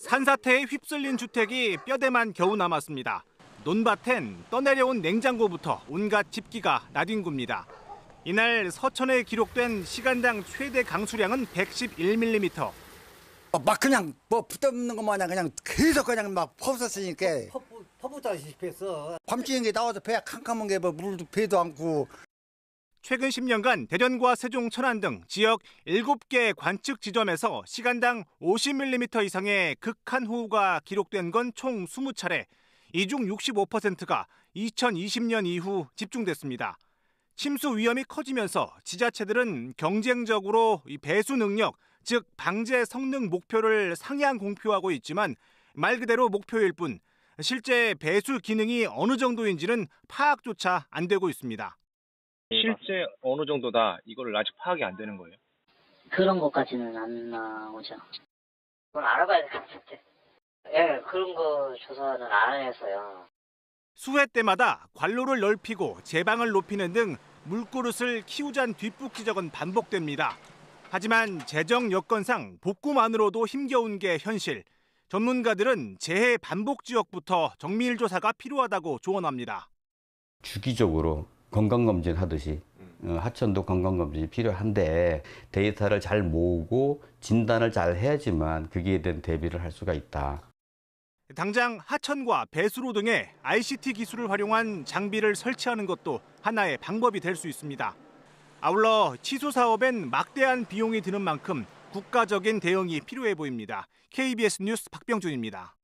산사태에 휩쓸린 주택이 뼈대만 겨우 남았습니다. 논밭엔 떠내려온 냉장고부터 온갖 집기가 나뒹굽니다. 이날 서천에 기록된 시간당 최대 강수량은 111mm. 막 그냥 뭐붙어는것 마냥 그냥 계속 그냥 막 퍼붓었으니까 퍼붓다시피 했어. 밤지는 나와서 배가 캄캄한 게뭐 물도 배도 않고 최근 10년간 대전과 세종, 천안 등 지역 7개 관측 지점에서 시간당 50mm 이상의 극한 호우가 기록된 건 총 20차례, 이 중 65%가 2020년 이후 집중됐습니다. 침수 위험이 커지면서 지자체들은 경쟁적으로 배수 능력, 즉 방제 성능 목표를 상향 공표하고 있지만 말 그대로 목표일 뿐 실제 배수 기능이 어느 정도인지는 파악조차 안 되고 있습니다. 예, 실제 어느 정도다 이거를 아직 파악이 안 되는 거예요. 그런 것까지는 안 나오죠. 그건 알아봐야 될 것같은 예, 그런 거 조사는 안 해서요. 수해 때마다 관로를 넓히고 제방을 높이는 등 물그릇을 키우잔 뒷북지적은 반복됩니다. 하지만 재정 여건상 복구만으로도 힘겨운 게 현실. 전문가들은 재해 반복 지역부터 정밀 조사가 필요하다고 조언합니다. 주기적으로 건강검진 하듯이 음. 어, 하천도 건강검진이 필요한데 데이터를 잘 모으고 진단을 잘 해야지만 거기에 대한 대비를 할 수가 있다. 당장 하천과 배수로 등의 ICT 기술을 활용한 장비를 설치하는 것도 하나의 방법이 될 수 있습니다. 아울러 취소 사업엔 막대한 비용이 드는 만큼 국가적인 대응이 필요해 보입니다. KBS 뉴스 박병준입니다.